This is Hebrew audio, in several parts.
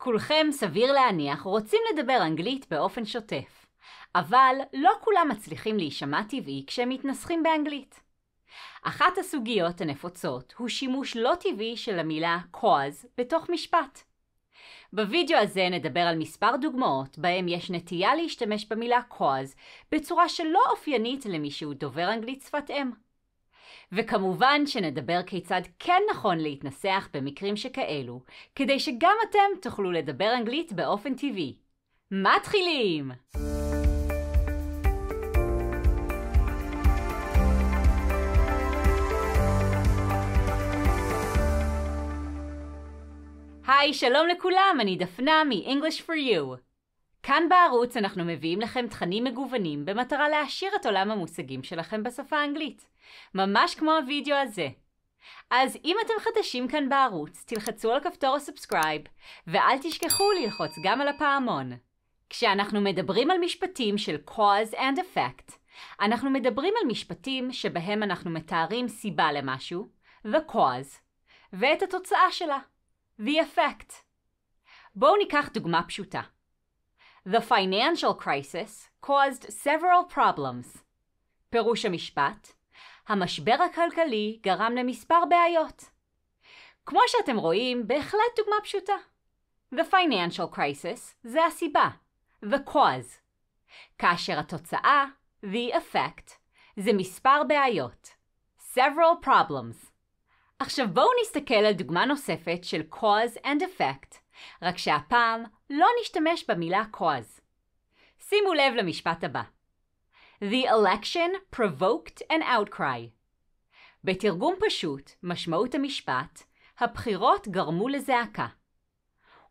כולכם, סביר להניח, רוצים לדבר אנגלית באופן שוטף, אבל לא כולם מצליחים להישמע טבעי כשהם מתנסחים באנגלית. אחת הסוגיות הנפוצות הוא שימוש לא טבעי של המילה cause בתוך משפט. בווידאו הזה נדבר על מספר דוגמאות בהם יש נטייה להשתמש במילה cause בצורה שלא אופיינית למי שהוא דובר אנגלית שפת אם. וכמובן שנדבר כיצד כן נכון להתנסח במקרים שכאלו, כדי שגם אתם תוכלו לדבר אנגלית באופן טבעי. מתחילים! היי, שלום לכולם, אני דפנה מ-English for You. כאן בערוץ אנחנו מביאים לכם תכנים מגוונים במטרה להעשיר את עולם המושגים שלכם בשפה האנגלית, ממש כמו הווידאו הזה. אז אם אתם חדשים כאן בערוץ, תלחצו על כפתור הסאבסקרייב, ואל תשכחו ללחוץ גם על הפעמון. כשאנחנו מדברים על משפטים של cause and effect, אנחנו מדברים על משפטים שבהם אנחנו מתארים סיבה למשהו, the cause, ואת התוצאה שלה, the effect. בואו ניקח דוגמה פשוטה. The financial crisis caused several problems. פירוש המשפט, המשבר הכלכלי גרם למספר בעיות. כמו שאתם רואים, בהחלט דוגמה פשוטה. The financial crisis זה הסיבה, the cause. כאשר התוצאה, the effect, זה מספר בעיות, several problems. עכשיו בואו נסתכל על דוגמה נוספת של cause and effect, רק שהפעם לא נשתמש במילה cause. שימו לב למשפט הבא. The election provoked an outcry. בתרגום פשוט, משמעות המשפט, הבחירות גרמו לזעקה.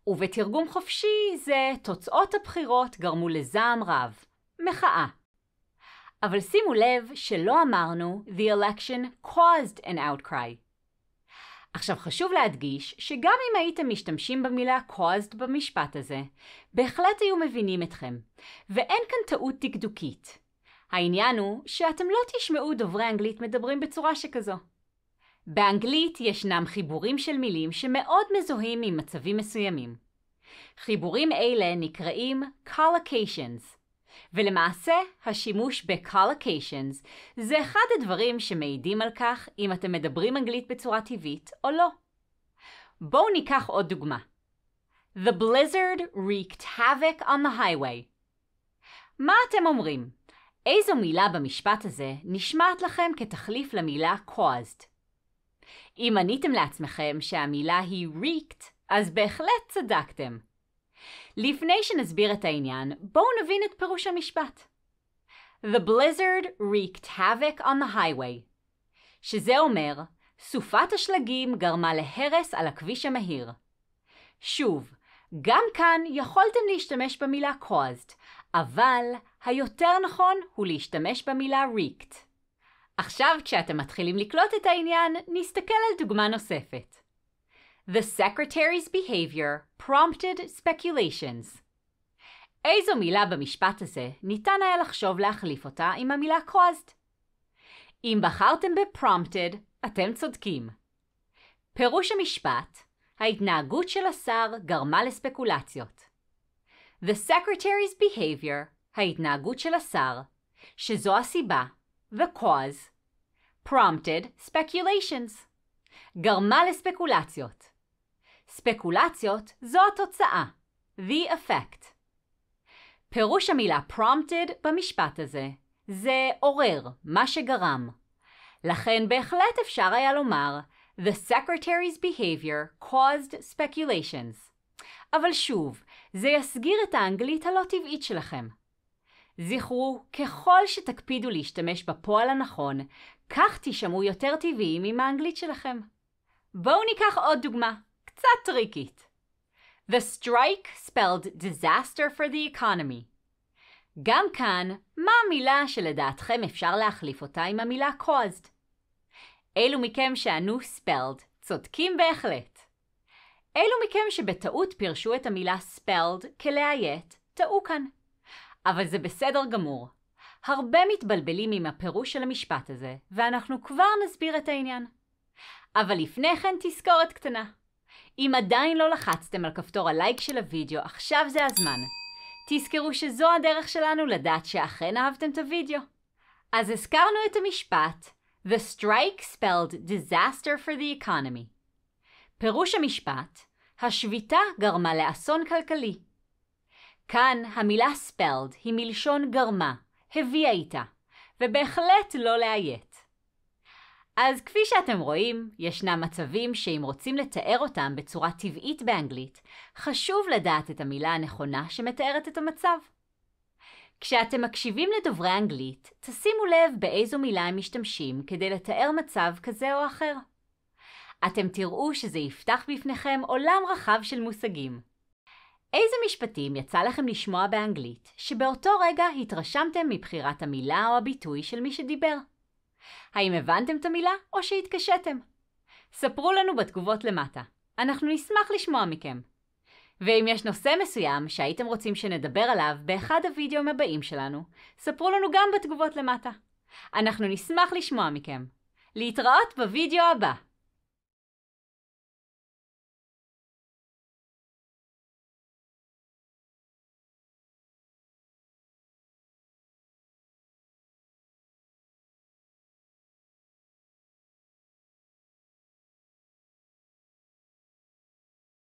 ובתרגום חופשי זה תוצאות הבחירות גרמו לזעם רב, מחאה. אבל שימו לב שלא אמרנו The election caused an outcry. עכשיו חשוב להדגיש שגם אם הייתם משתמשים במילה caused במשפט הזה, בהחלט היו מבינים אתכם, ואין כאן טעות דקדוקית. העניין הוא שאתם לא תשמעו דוברי אנגלית מדברים בצורה שכזו. באנגלית ישנם חיבורים של מילים שמאוד מזוהים עם מצבים מסוימים. חיבורים אלה נקראים collocations, ולמעשה, השימוש ב-collocations זה אחד הדברים שמעידים על כך אם אתם מדברים אנגלית בצורה טבעית או לא. בואו ניקח עוד דוגמה. The blizzard wreaked havoc on the highway. מה אתם אומרים? איזו מילה במשפט הזה נשמעת לכם כתחליף למילה caused? אם עניתם לעצמכם שהמילה היא wreaked, אז בהחלט צדקתם. לפני שנסביר את העניין, בואו נבין את פירוש המשפט. The blizzard wreaked havoc on the highway, שזה אומר, סופת השלגים גרמה להרס על הכביש המהיר. שוב, גם כאן יכולתם להשתמש במילה caused, אבל היותר נכון הוא להשתמש במילה wreaked. עכשיו כשאתם מתחילים לקלוט את העניין, נסתכל על דוגמה נוספת. The secretary's behavior prompted speculations. איזו מילה במשפט הזה ניתן היה לחשוב להחליף אותה עם המילה caused? אם בחרתם ב-prompted, אתם צודקים. פירוש המשפט, ההתנהגות של השר גרמה לספקולציות. The secretary's behavior, ההתנהגות של השר, שזו הסיבה, the cause prompted speculations, גרמה לספקולציות. ספקולציות זו התוצאה, the effect. פירוש המילה prompted במשפט הזה זה עורר, מה שגרם. לכן בהחלט אפשר היה לומר The secretary's behavior caused speculations. אבל שוב, זה יסגיר את האנגלית הלא טבעית שלכם. זכרו, ככל שתקפידו להשתמש בפועל הנכון, כך תשמעו יותר טבעיים עם האנגלית שלכם. בואו ניקח עוד דוגמה. קצת טריקית. The strike spelled disaster for the economy. גם כאן, מה המילה שלדעתכם אפשר להחליף אותה עם המילה caused? אלו מכם שענו spelled צודקים בהחלט. אלו מכם שבטעות פירשו את המילה spelled כלאיית, טעו כאן. אבל זה בסדר גמור. הרבה מתבלבלים עם הפירוש של המשפט הזה, ואנחנו כבר נסביר את העניין. אבל לפני כן תזכורת קטנה. אם עדיין לא לחצתם על כפתור הלייק של הוידאו, עכשיו זה הזמן. תזכרו שזו הדרך שלנו לדעת שאכן אהבתם את הוידאו. אז הזכרנו את המשפט The strike spelled disaster for the economy. פירוש המשפט, השביתה גרמה לאסון כלכלי. כאן המילה spelled היא מלשון גרמה, הביאה איתה, ובהחלט לא לאיית. אז כפי שאתם רואים, ישנם מצבים שאם רוצים לתאר אותם בצורה טבעית באנגלית, חשוב לדעת את המילה הנכונה שמתארת את המצב. כשאתם מקשיבים לדוברי אנגלית, תשימו לב באיזו מילה הם משתמשים כדי לתאר מצב כזה או אחר. אתם תראו שזה יפתח בפניכם עולם רחב של מושגים. איזה משפטים יצא לכם לשמוע באנגלית, שבאותו רגע התרשמתם מבחירת המילה או הביטוי של מי שדיבר? האם הבנתם את המילה או שהתקשיתם? ספרו לנו בתגובות למטה, אנחנו נשמח לשמוע מכם. ואם יש נושא מסוים שהייתם רוצים שנדבר עליו באחד הווידאו הבאים שלנו, ספרו לנו גם בתגובות למטה. אנחנו נשמח לשמוע מכם. להתראות בווידאו הבא!